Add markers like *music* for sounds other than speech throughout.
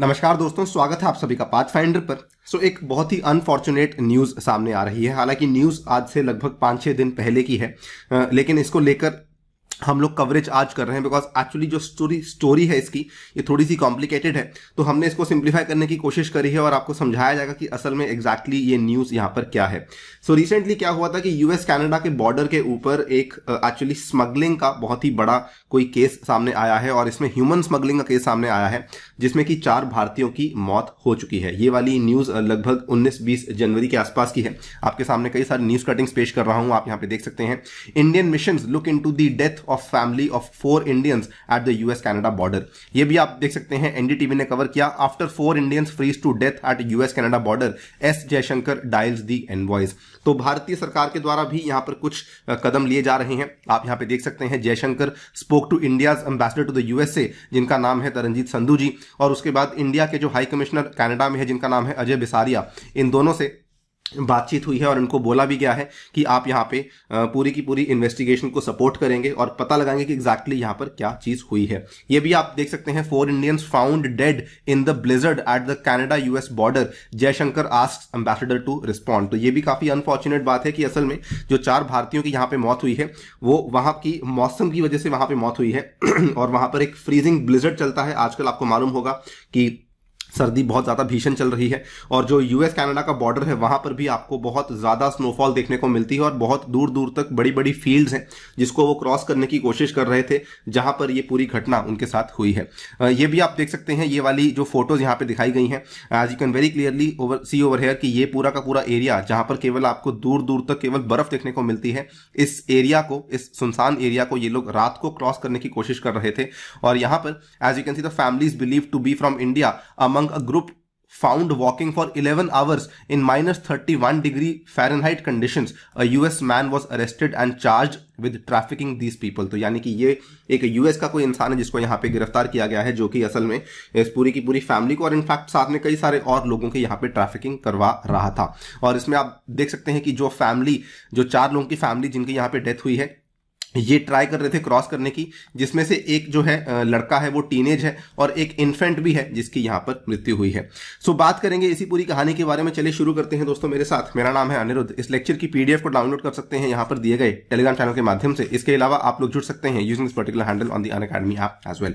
नमस्कार दोस्तों स्वागत है आप सभी का पाथ फाइंडर पर सो so, एक बहुत ही अनफॉर्चुनेट न्यूज़ सामने आ रही है हालांकि न्यूज़ आज से लगभग पाँच छः दिन पहले की है लेकिन इसको लेकर हम लोग कवरेज आज कर रहे हैं बिकॉज एक्चुअली जो स्टोरी स्टोरी है इसकी ये थोड़ी सी कॉम्प्लिकेटेड है तो हमने इसको सिंप्लीफाई करने की कोशिश करी है और आपको समझाया जाएगा कि असल में एग्जैक्टली exactly ये न्यूज़ यहाँ पर क्या है सो so, रिसेंटली क्या हुआ था कि यूएस कनाडा के बॉर्डर के ऊपर एक एक्चुअली uh, स्मगलिंग का बहुत ही बड़ा कोई केस सामने आया है और इसमें ह्यूमन स्मगलिंग का केस सामने आया है जिसमें कि चार भारतीयों की मौत हो चुकी है ये वाली न्यूज़ लगभग उन्नीस बीस जनवरी के आसपास की है आपके सामने कई सारी न्यूज़ कटिंग्स पेश कर रहा हूँ आप यहाँ पे देख सकते हैं Indian mission look into the death of family of four Indians at the US Canada border ये भी आप देख सकते हैं एनडीटीवी ने कवर किया after four Indians freeze to death at US Canada border S Jaishankar dials the envoys तो भारतीय सरकार के द्वारा भी यहां पर कुछ कदम लिए जा रहे हैं आप यहां पे देख सकते हैं Jaishankar spoke to India ambassador to the USA जिनका नाम है तरनजीत संधू जी और उसके बाद इंडिया के जो हाई कमिश्नर कनाडा में है जिनका नाम है अजय बिसारिया इन दोनों से बातचीत हुई है और उनको बोला भी गया है कि आप यहाँ पे पूरी की पूरी इन्वेस्टिगेशन को सपोर्ट करेंगे और पता लगाएंगे कि एग्जैक्टली exactly यहाँ पर क्या चीज हुई है ये भी आप देख सकते हैं four Indians found dead in the blizzard at the Canada US border Jaishankar ask ambassador to respond तो ये भी काफी अनफॉर्चुनेट बात है कि असल में जो चार भारतीयों की यहाँ पे मौत हुई है वो वहां की मौसम की वजह से वहां पर मौत हुई है *clears throat* और वहां पर एक फ्रीजिंग ब्लिजर्ड चलता है आजकल आपको मालूम होगा कि सर्दी बहुत ज़्यादा भीषण चल रही है और जो यूएस कनाडा का बॉर्डर है वहाँ पर भी आपको बहुत ज़्यादा स्नोफॉल देखने को मिलती है और बहुत दूर दूर तक बड़ी बड़ी फील्ड्स हैं जिसको वो क्रॉस करने की कोशिश कर रहे थे जहाँ पर ये पूरी घटना उनके साथ हुई है ये भी आप देख सकते हैं ये वाली जो फोटोज यहाँ पर दिखाई गई हैं as you can very clearly over see over here कि ये पूरा का पूरा एरिया जहाँ पर केवल आपको दूर दूर तक केवल बर्फ देखने को मिलती है इस एरिया को इस सुनसान एरिया को ये लोग रात को क्रॉस करने की कोशिश कर रहे थे और यहाँ पर as you can see the families believe to be from India अमर among a group found walking for 11 hours in minus 31 degree Fahrenheit conditions. A US man was arrested and charged with trafficking these people. तो यानी कि ये एक US का कोई इंसान है जिसको यहाँ पे गिरफ्तार किया गया है जो कि असल में इस पूरी की पूरी फैमिली को और इनफैक्ट साथ में कई सारे और लोगों के यहाँ पे ट्रैफिकिंग करवा रहा था और इसमें आप देख सकते हैं कि जो फैमिली जो चार लोगों की फैमिली जिनकी यहाँ पे डेथ हुई है ये ट्राई कर रहे थे क्रॉस करने की जिसमें से एक जो है लड़का है वो टीनेज है और एक इन्फेंट भी है जिसकी यहां पर मृत्यु हुई है सो so, बात करेंगे इसी पूरी कहानी के बारे में चलिए शुरू करते हैं दोस्तों मेरे साथ मेरा नाम है अनिरुद्ध इस लेक्चर की पीडीएफ को डाउनलोड कर सकते हैं यहां पर दिए गए टेलीग्राम चैनल के माध्यम से इसके अलावा आप लोग जुड़ सकते हैं using this particular handle on the Unacademy app as well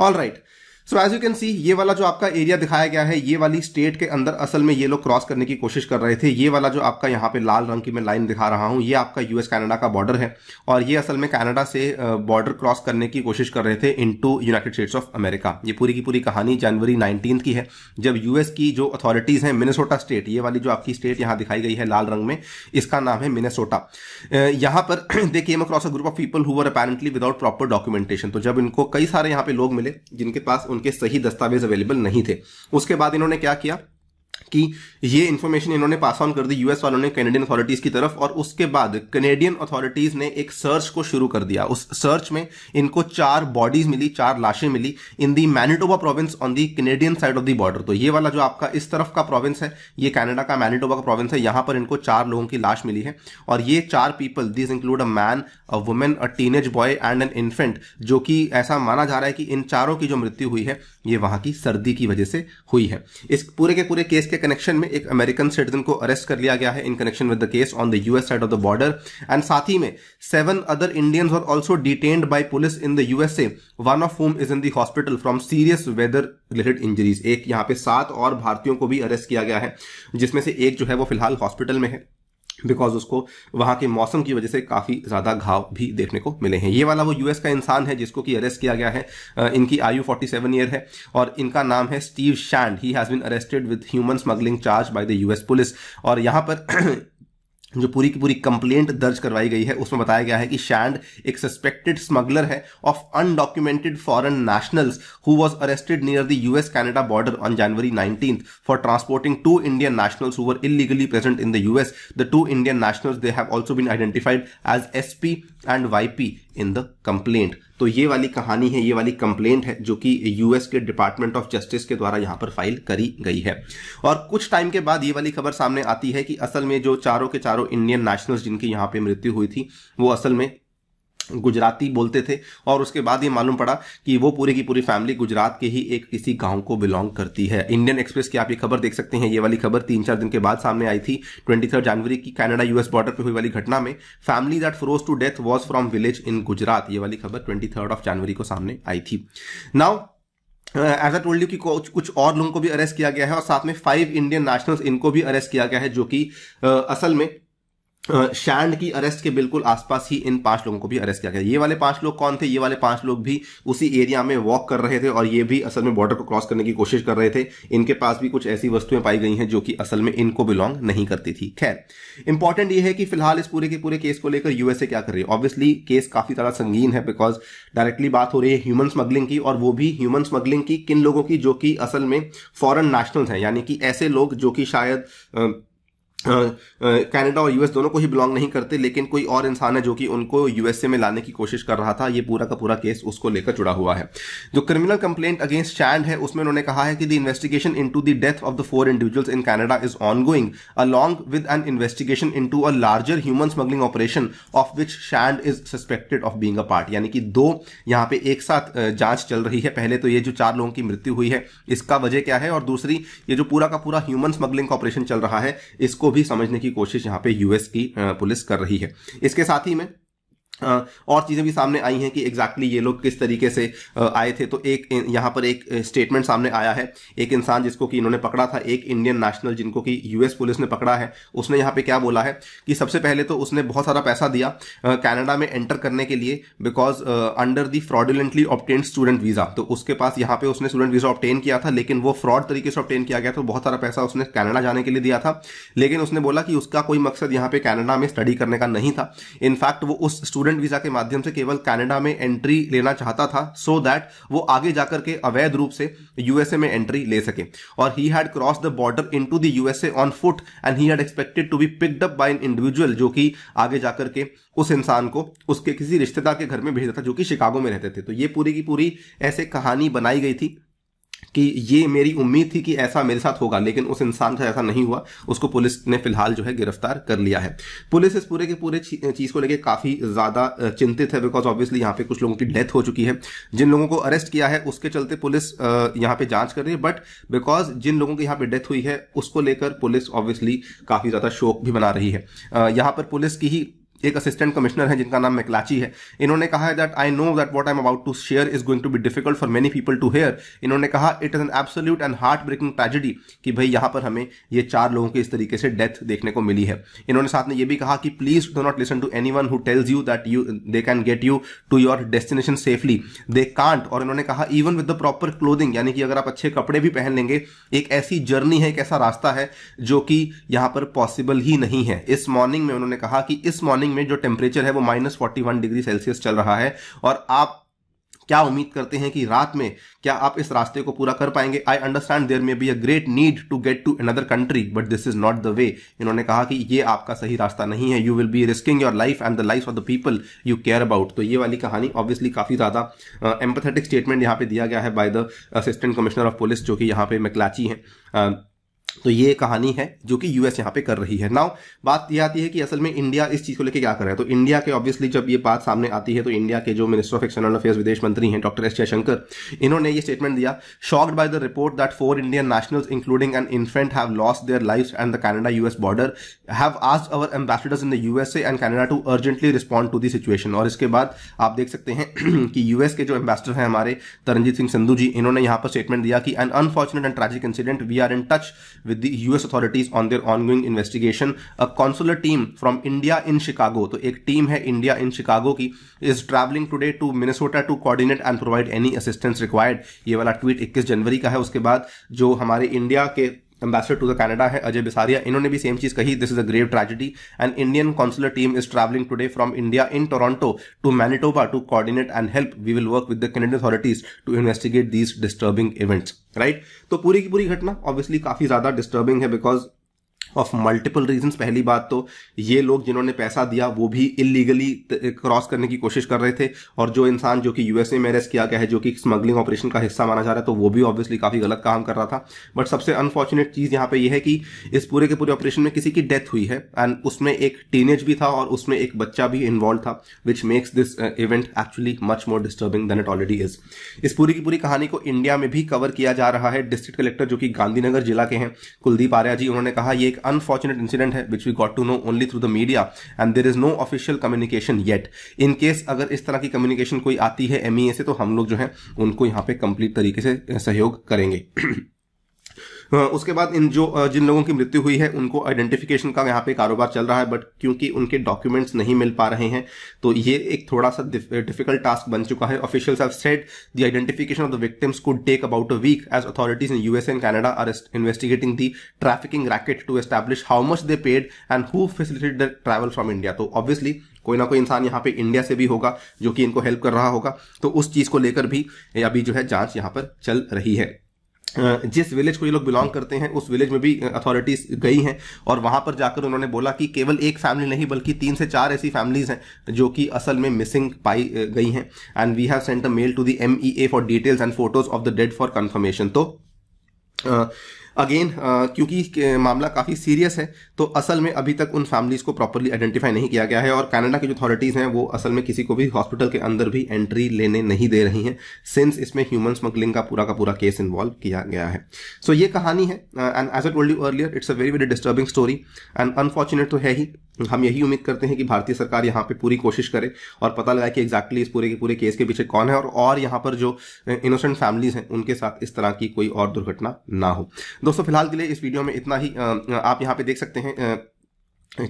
all right so as you can see ये वाला जो आपका एरिया दिखाया गया है ये वाली स्टेट के अंदर असल में ये लोग क्रॉस करने की कोशिश कर रहे थे ये वाला जो आपका यहाँ पे लाल रंग की मैं लाइन दिखा रहा हूँ ये आपका यूएस कनाडा का बॉर्डर है और ये असल में कनाडा से बॉर्डर क्रॉस करने की कोशिश कर रहे थे into United States of America ये पूरी की पूरी कहानी जनवरी नाइनटीन की है जब यूएस की जो अथॉरिटीज हैं मिनेसोटा स्टेट ये वाली जो आपकी स्टेट यहाँ दिखाई गई है लाल रंग में इसका नाम है मिनेसोटा यहाँ पर *clears throat* देखिए मैं cross a group of people हुआ अपेरेंटली विदाउट प्रॉपर डॉक्यूमेंटेशन तो जब इनको कई सारे यहाँ पे लोग मिले जिनके पास उन उनके सही दस्तावेज अवेलेबल नहीं थे उसके बाद इन्होंने क्या किया कि ये इन्फॉर्मेशन इन्होंने पास ऑन कर दी यूएस वालों ने कैनेडियन अथॉरिटीज की तरफ और उसके बाद कैनेडियन अथॉरिटीज ने एक सर्च को शुरू कर दिया उस सर्च में इनको चार बॉडीज मिली चार लाशें मिली in the Manitoba province on the Canadian side of the border तो ये वाला जो आपका इस तरफ का प्रोविंस है ये कैनेडा का मैनिटोबा का प्रोविंस है यहां पर इनको चार लोगों की लाश मिली है और ये चार people this include a man a women a teenage boy and an infant जो कि ऐसा माना जा रहा है कि इन चारों की जो मृत्यु हुई है ये वहां की सर्दी की वजह से हुई है इस पूरे के पूरे केस के कनेक्शन में एक अमेरिकन सिटीजन को अरेस्ट कर लिया गया है in connection with the case on the US side of the border and साथ ही में seven other Indians are also detained by police in the USA one of whom is in the hospital from serious weather related injuries एक यहाँ पे सात और भारतीयों को भी अरेस्ट किया गया है जिसमें से एक जो है वो फिलहाल हॉस्पिटल में है बिकॉज उसको वहाँ के मौसम की वजह से काफ़ी ज़्यादा घाव भी देखने को मिले हैं ये वाला वो यूएस का इंसान है जिसको कि अरेस्ट किया गया है इनकी आयु 47 ईयर है और इनका नाम है Steve Shand he has been arrested with human smuggling charge by the US police और यहाँ पर *clears throat* जो पूरी की पूरी कंप्लेंट दर्ज करवाई गई है उसमें बताया गया है कि शैंड एक सस्पेक्टेड स्मगलर है of undocumented foreign nationals who was arrested near the US Canada border on January nineteen for transporting two Indian nationals who were illegally present in the US the two Indian nationals they have also been identified as S and Y in the complaint तो ये वाली कहानी है ये वाली complaint है जो कि यूएस के डिपार्टमेंट ऑफ जस्टिस के द्वारा यहां पर फाइल करी गई है और कुछ टाइम के बाद ये वाली खबर सामने आती है कि असल में जो चारों के चारों इंडियन नेशनल्स जिनकी यहां पे मृत्यु हुई थी वो असल में गुजराती बोलते थे और उसके बाद ये मालूम पड़ा कि वो पूरी की पूरी फैमिली गुजरात के ही एक किसी गांव को बिलोंग करती है इंडियन एक्सप्रेस की आप ये खबर देख सकते हैं ये वाली खबर तीन चार दिन के बाद सामने आई थी ट्वेंटी जनवरी की कनाडा यूएस बॉर्डर पर हुई वाली घटना में family that froze to death was from village in Gujarat ये वाली खबर ट्वेंटी ऑफ जनवरी को सामने आई थी now as I told you कि कुछ और लोगों को भी अरेस्ट किया गया है और साथ में फाइव इंडियन नेशनल्स इनको भी अरेस्ट किया गया है जो कि uh, असल में शैंड की अरेस्ट के बिल्कुल आसपास ही इन पांच लोगों को भी अरेस्ट किया गया ये वाले पांच लोग कौन थे ये वाले पांच लोग भी उसी एरिया में वॉक कर रहे थे और ये भी असल में बॉर्डर को क्रॉस करने की कोशिश कर रहे थे इनके पास भी कुछ ऐसी वस्तुएं पाई गई हैं जो कि असल में इनको बिलोंग नहीं करती थी खैर इंपॉर्टेंट ये है कि फिलहाल इस पूरे के पूरे केस को लेकर यूएसए क्या कर रही है ऑब्वियसली केस काफी ज्यादा संगीन है बिकॉज डायरेक्टली बात हो रही है ह्यूमन स्मगलिंग की और वो भी ह्यूमन स्मगलिंग की किन लोगों की जो कि असल में फॉरन नेशनल्स हैं यानी कि ऐसे लोग जो कि शायद कनाडा और यूएस दोनों को ही बिलोंग नहीं करते लेकिन कोई और इंसान है जो कि उनको यूएसए में लाने की कोशिश कर रहा था ये पूरा का पूरा केस उसको लेकर जुड़ा हुआ है जो क्रिमिनल कंप्लेंट अगेंस्ट स्टैंड है उसमें उन्होंने कहा है कि the investigation into the death of the four individuals in Canada is ongoing along with an investigation to a larger human smuggling operation of which Shand is suspected of being a part यानी कि दो यहाँ पे एक साथ जांच चल रही है पहले तो ये जो चार लोगों की मृत्यु हुई है इसका वजह क्या है और दूसरी ये जो पूरा का पूरा ह्यूमन स्मगलिंग ऑपरेशन चल रहा है इसको भी समझने की कोशिश यहाँ पे यूएस की पुलिस कर रही है इसके साथ ही में और चीज़ें भी सामने आई हैं कि एग्जैक्टली exactly ये लोग किस तरीके से आए थे तो एक यहाँ पर एक स्टेटमेंट सामने आया है एक इंसान जिसको कि इन्होंने पकड़ा था एक इंडियन नेशनल जिनको कि यूएस पुलिस ने पकड़ा है उसने यहाँ पे क्या बोला है कि सबसे पहले तो उसने बहुत सारा पैसा दिया कैनेडा में एंटर करने के लिए because under the fraudulently obtained student visa तो उसके पास यहाँ पे उसने स्टूडेंट वीज़ा ऑप्टेन किया था लेकिन वो फ्रॉड तरीके से ऑप्टेन किया गया तो बहुत सारा पैसा उसने कैनेडा जाने के लिए दिया था लेकिन उसने बोला कि उसका कोई मकसद यहाँ पे कैनेडा में स्टडी करने का नहीं था इनफैक्ट वो उस स्टूडेंट स्टूडेंट वीजा के माध्यम से केवल कनाडा में एंट्री लेना चाहता था सो so दैट वो आगे जाकर के अवैध रूप से यूएसए में एंट्री ले सके और he had cross the border in to the USA on foot and he had expected to be picked up by an individual जो कि आगे जाकर के उस इंसान को उसके किसी रिश्तेदार के घर में भेजा था जो कि शिकागो में रहते थे तो ये पूरी की पूरी ऐसे कहानी बनाई गई थी कि ये मेरी उम्मीद थी कि ऐसा मेरे साथ होगा लेकिन उस इंसान का ऐसा नहीं हुआ उसको पुलिस ने फिलहाल जो है गिरफ्तार कर लिया है पुलिस इस पूरे के पूरे चीज़ को लेकर काफ़ी ज़्यादा चिंतित है बिकॉज ऑब्वियसली यहाँ पे कुछ लोगों की डेथ हो चुकी है जिन लोगों को अरेस्ट किया है उसके चलते पुलिस यहाँ पे जाँच कर रही है बट बिकॉज जिन लोगों की यहाँ पे डेथ हुई है उसको लेकर पुलिस ऑब्वियसली काफ़ी ज़्यादा शोक भी बना रही है यहाँ पर पुलिस की ही एक असिस्टेंट कमिश्नर है जिनका नाम मैकलाची है इन्होंने कहा है that I know that what I am about to share is going to be difficult for many people to hear इन्होंने कहा it is an absolute and heartbreaking tragedy कि भाई यहां पर हमें ये चार लोगों की इस तरीके से डेथ देखने को मिली है इन्होंने साथ में ये भी कहा कि please do not listen to anyone who tells you that you they can get you to your destination safely they can't और इन्होंने कहा even with the proper clothing यानी कि अगर आप अच्छे कपड़े भी पहन लेंगे एक ऐसी जर्नी है एक ऐसा रास्ता है जो कि यहां पर पॉसिबल ही नहीं है इस मॉर्निंग में उन्होंने कहा कि इस मॉर्निंग मॉर्निंग में जो टेम्परेचर है वो minus forty one degree Celsius चल रहा है और आप क्या उम्मीद करते हैं कि रात में क्या आप इस रास्ते को पूरा कर पाएंगे आई understand there may be a great need to get to another country but this is not the way इन्होंने कहा कि ये आपका सही रास्ता नहीं है you will be risking your life and the life of the people you care about तो ये वाली कहानी ऑब्वियसली काफी ज्यादा एम्पथेटिक स्टेटमेंट यहाँ पे दिया गया है by the assistant commissioner of police जो कि यहाँ पे मैकलाची है uh, तो ये कहानी है जो कि यूएस यहाँ पे कर रही है नाउ बात यह आती है कि असल में इंडिया इस चीज़ को लेकर क्या कर रहा है तो इंडिया के ऑब्वियसली जब ये बात सामने आती है तो इंडिया के जो मिनिस्टर ऑफ एक्सटर्नल अफेयर्स विदेश मंत्री हैं डॉक्टर एस जयशंकर इन्होंने ये स्टेटमेंट दिया shocked by the report that four Indian nationals including an infant have lost their life and the Canada US border have आज our ambassadors in the USA and Canada to urgently respond to the situation और इसके बाद आप देख सकते हैं *clears throat* कि US के जो एम्बेसडर हैं हमारे तरनजीत सिंह संधू जी इन्होंने यहाँ पर स्टेटमेंट दिया कि an unfortunate and tragic incident we are in touch with the US authorities on their ongoing investigation a consular team from India in Chicago तो एक टीम है इंडिया इन शिकागो की is travelling today to Minnesota to coordinate and provide any assistance required ये वाला tweet 21 जनवरी का है उसके बाद जो हमारे इंडिया के एम्बेसडर टू द कनाडा है अजय बिसारिया इन्होंने भी सेम चीज कही this is a grave tragedy and Indian consular team is travelling today from India in Toronto to Manitoba to coordinate and help we will work with the Canadian authorities to investigate these disturbing events right तो पूरी की पूरी घटना obviously काफी ज्यादा disturbing है because of multiple reasons पहली बात तो ये लोग जिन्होंने पैसा दिया वो भी इलीगली क्रॉस करने की कोशिश कर रहे थे और जो इंसान जो कि यूएसए में अरेस्ट किया गया है जो कि स्मगलिंग ऑपरेशन का हिस्सा माना जा रहा है तो वो भी ऑब्वियसली काफी गलत काम कर रहा था बट सबसे अनफॉर्चुनेट चीज यहाँ पे यह है कि इस पूरे के पूरे ऑपरेशन में किसी की डेथ हुई है एंड उसमें एक टीनेज भी था और उसमें एक बच्चा भी इन्वॉल्व था which makes this event actually much more disturbing than it already is इस पूरी की पूरी कहानी को इंडिया में भी कवर किया जा रहा है डिस्ट्रिक्ट कलेक्टर जो कि गांधीनगर जिला के हैं कुलदीप आर्या जी उन्होंने कहा ये एक अनफॉर्चुनेट इंसिडेंट है which we got to know only through the media and there is no official communication yet in case अगर इस तरह की कम्युनिकेशन कोई आती है एमईए e से तो हम लोग जो है उनको यहाँ पे कंप्लीट तरीके से सहयोग करेंगे *clears throat* उसके बाद इन जो जिन लोगों की मृत्यु हुई है उनको आइडेंटिफिकेशन का यहाँ पे कारोबार चल रहा है बट क्योंकि उनके डॉक्यूमेंट्स नहीं मिल पा रहे हैं तो ये एक थोड़ा सा डिफिकल्ट टास्क बन चुका है officials have said the identification of the victims could take about a week as authorities in US and Canada are investigating the trafficking racket to establish how much they paid and who facilitated the travel from India तो obviously कोई ना कोई इंसान यहाँ पे India से भी होगा जो कि इनको हेल्प कर रहा होगा तो उस चीज को लेकर भी अभी जो है जांच यहाँ पर चल रही है जिस विलेज को ये लोग बिलोंग करते हैं उस विलेज में भी अथॉरिटीज गई हैं और वहाँ पर जाकर उन्होंने बोला कि केवल एक फैमिली नहीं बल्कि तीन से चार ऐसी फैमिलीज हैं जो कि असल में मिसिंग पाई गई हैं and we have sent a mail to the M for details and photos of the dead for confirmation तो अगेन uh, क्योंकि मामला काफ़ी सीरियस है तो असल में अभी तक उन फैमिलीज़ को प्रॉपरली आइडेंटिफाई नहीं किया गया है और कनाडा की जो अथॉरिटीज़ हैं वो असल में किसी को भी हॉस्पिटल के अंदर भी एंट्री लेने नहीं दे रही हैं सिंस इसमें ह्यूमन स्मगलिंग का पूरा का पूरा केस इन्वॉल्व किया गया है सो so, ये कहानी है and as I told you earlier it's a very very disturbing story and unfortunate तो है ही हम यही उम्मीद करते हैं कि भारतीय सरकार यहाँ पे पूरी कोशिश करे और पता लगाए कि एग्जैक्टली exactly इस पूरे के पूरे केस के पीछे कौन है और और यहाँ पर जो इनोसेंट फैमिलीज हैं उनके साथ इस तरह की कोई और दुर्घटना ना हो दोस्तों फिलहाल के लिए इस वीडियो में इतना ही आप यहाँ पे देख सकते हैं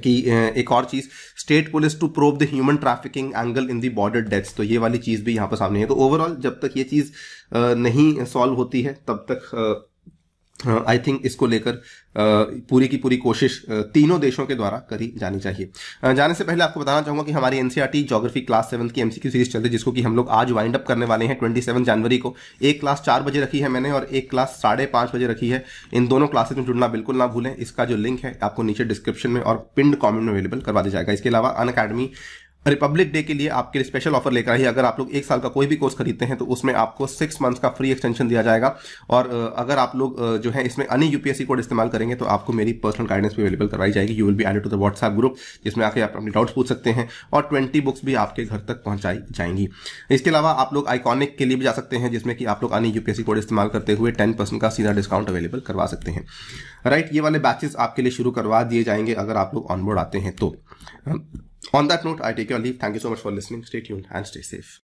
कि एक और चीज state police to probe the human trafficking angle in the border deaths तो ये वाली चीज भी यहाँ पर सामने है तो ओवरऑल जब तक ये चीज नहीं सॉल्व होती है तब तक आई थिंक इसको लेकर पूरी की पूरी कोशिश तीनों देशों के द्वारा करी जानी चाहिए जाने से पहले आपको बताना चाहूंगा कि हमारी एनसीआरटी ज्योग्राफी क्लास सेवन की एमसीक्यू सीरीज चल रही है जिसको कि हम लोग आज वाइंड अप करने वाले हैं ट्वेंटी सेवन जनवरी को एक क्लास चार बजे रखी है मैंने और एक क्लास साढ़े पांच बजे रखी है इन दोनों क्लासेस में जुड़ना बिल्कुल ना भूलें इसका जो लिंक है आपको नीचे डिस्क्रिप्शन में और पिंड कॉमेंट में अवेलेबल करवा दिया जाएगा इसके अलावा अन अकेडमी रिपब्लिक डे के लिए आपके लिए स्पेशल ऑफर लेकर आई है अगर आप लोग एक साल का कोई भी कोर्स खरीदते हैं तो उसमें आपको सिक्स मंथ्स का फ्री एक्सटेंशन दिया जाएगा और अगर आप लोग जो है इसमें अन्य यूपीएससी कोड इस्तेमाल करेंगे तो आपको मेरी पर्सनल गाइडेंस भी अवेलेबल करवाई जाएगी you will be added to the WhatsApp group जिसमें आके आप अपने डाउट्स पूछ सकते हैं और ट्वेंटी बुक्स भी आपके घर तक पहुंचाई जाएंगी इसके अलावा आप लोग आइकॉनिक के लिए भी जा सकते हैं जिसमें कि आप लोग अन्य यूपीएससी कोड इस्तेमाल करते हुए टेन परसेंट का सीधा डिस्काउंट अवेलेबल करवा सकते हैं राइट ये वाले बैचेज आपके लिए शुरू करवा दिए जाएंगे अगर आप लोग ऑनबोर्ड आते हैं तो On that note, I take your leave. Thank you so much for listening. Stay tuned and stay safe.